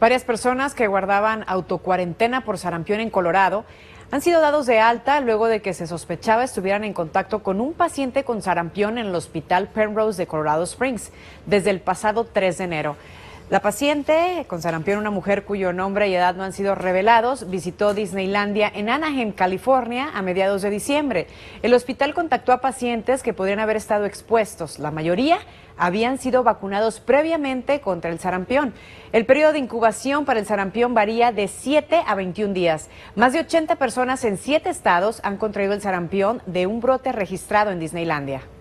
Varias personas que guardaban autocuarentena por sarampión en Colorado han sido dados de alta luego de que se sospechaba estuvieran en contacto con un paciente con sarampión en el hospital Penrose de Colorado Springs desde el pasado 3 de enero. La paciente con sarampión, una mujer cuyo nombre y edad no han sido revelados, visitó Disneylandia en Anaheim, California, a mediados de diciembre. El hospital contactó a pacientes que podrían haber estado expuestos. La mayoría habían sido vacunados previamente contra el sarampión. El periodo de incubación para el sarampión varía de 7 a 21 días. Más de 80 personas en 7 estados han contraído el sarampión de un brote registrado en Disneylandia.